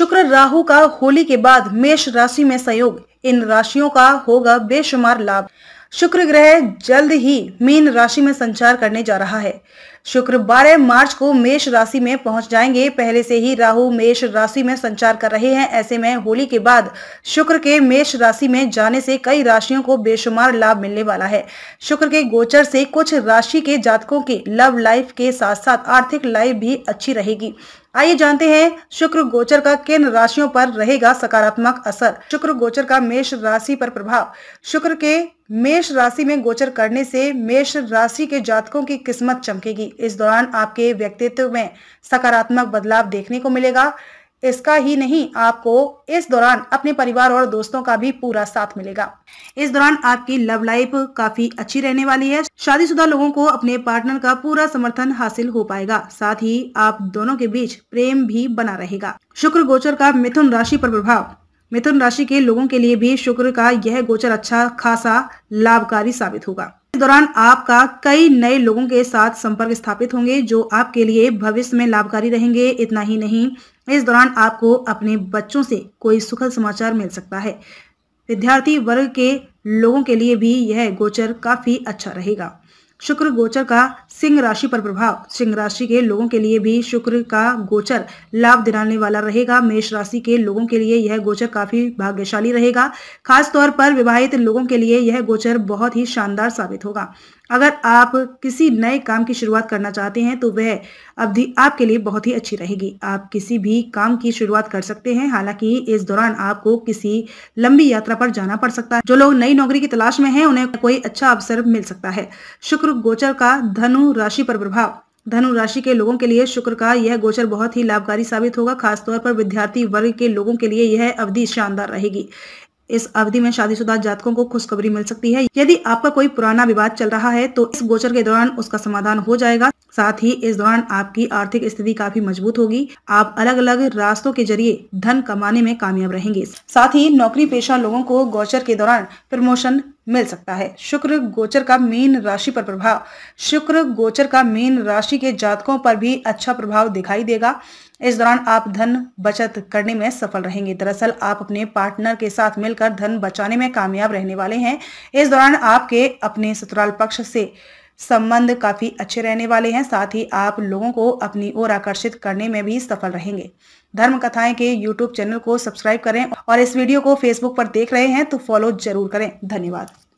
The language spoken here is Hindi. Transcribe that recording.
शुक्र राहु का होली के बाद मेष राशि में सहयोग इन राशियों का होगा बेशुमार लाभ शुक्र ग्रह जल्द ही मीन राशि में संचार करने जा रहा है शुक्र 12 मार्च को मेष राशि में पहुंच जाएंगे पहले से ही राहु मेष राशि में संचार कर रहे हैं ऐसे में होली के बाद शुक्र के मेष राशि में जाने से कई राशियों को बेशुमार लाभ मिलने वाला है शुक्र के गोचर से कुछ राशि के जातकों की लव लाइफ के साथ साथ आर्थिक लाइफ भी अच्छी रहेगी आइए जानते हैं शुक्र गोचर का किन राशियों पर रहेगा सकारात्मक असर शुक्र गोचर का मेष राशि पर प्रभाव शुक्र के मेष राशि में गोचर करने से मेष राशि के जातकों की किस्मत चमकेगी इस दौरान आपके व्यक्तित्व में सकारात्मक बदलाव देखने को मिलेगा इसका ही नहीं आपको इस दौरान अपने परिवार और दोस्तों का भी पूरा साथ मिलेगा इस दौरान आपकी लव लाइफ काफी अच्छी रहने वाली है शादीशुदा लोगों को अपने पार्टनर का पूरा समर्थन हासिल हो पाएगा साथ ही आप दोनों के बीच प्रेम भी बना रहेगा शुक्र गोचर का मिथुन राशि पर प्रभाव मिथुन राशि के लोगों के लिए भी शुक्र का यह गोचर अच्छा खासा लाभकारी साबित होगा इस दौरान आपका कई नए लोगों के साथ संपर्क स्थापित होंगे जो आपके लिए भविष्य में लाभकारी रहेंगे इतना ही नहीं इस दौरान आपको अपने बच्चों से कोई सुखद समाचार मिल सकता है विद्यार्थी वर्ग के लोगों के लिए भी यह गोचर काफी अच्छा रहेगा शुक्र गोचर का सिंह राशि पर प्रभाव सिंह राशि के लोगों के लिए भी शुक्र का गोचर लाभ दिलाने वाला रहेगा मेष राशि के लोगों के लिए यह गोचर काफी भाग्यशाली रहेगा तौर पर विवाहित लोगों के लिए यह गोचर बहुत ही शानदार साबित होगा अगर आप किसी नए काम की शुरुआत करना चाहते हैं तो वह अवधि आपके लिए बहुत ही अच्छी रहेगी आप किसी भी काम की शुरुआत कर सकते हैं हालांकि इस दौरान आपको किसी लंबी यात्रा पर जाना पड़ सकता है जो लोग नई नौकरी की तलाश में हैं उन्हें कोई अच्छा अवसर मिल सकता है शुक्र शुक्र गोचर का धनु राशि पर प्रभाव धनु राशि के लोगों के लिए शुक्र का यह गोचर बहुत ही लाभकारी साबित होगा खासतौर पर विद्यार्थी वर्ग के लोगों के लिए यह अवधि शानदार रहेगी इस अवधि में शादीशुदा जातकों को खुशखबरी मिल सकती है यदि आपका कोई पुराना विवाद चल रहा है तो इस गोचर के दौरान उसका समाधान हो जाएगा साथ ही इस दौरान आपकी आर्थिक स्थिति काफी मजबूत होगी आप अलग अलग रास्तों के जरिए धन कमाने में कामयाब रहेंगे साथ ही नौकरी पेशा लोगों को गोचर के दौरान प्रमोशन मिल सकता है शुक्र गोचर का मीन राशि पर प्रभाव शुक्र गोचर का मीन राशि के जातकों पर भी अच्छा प्रभाव दिखाई देगा इस दौरान आप धन बचत करने में सफल रहेंगे दरअसल आप अपने पार्टनर के साथ मिलकर धन बचाने में कामयाब रहने वाले हैं इस दौरान आपके अपने ससुराल पक्ष से संबंध काफ़ी अच्छे रहने वाले हैं साथ ही आप लोगों को अपनी ओर आकर्षित करने में भी सफल रहेंगे धर्म कथाएं के YouTube चैनल को सब्सक्राइब करें और इस वीडियो को Facebook पर देख रहे हैं तो फॉलो जरूर करें धन्यवाद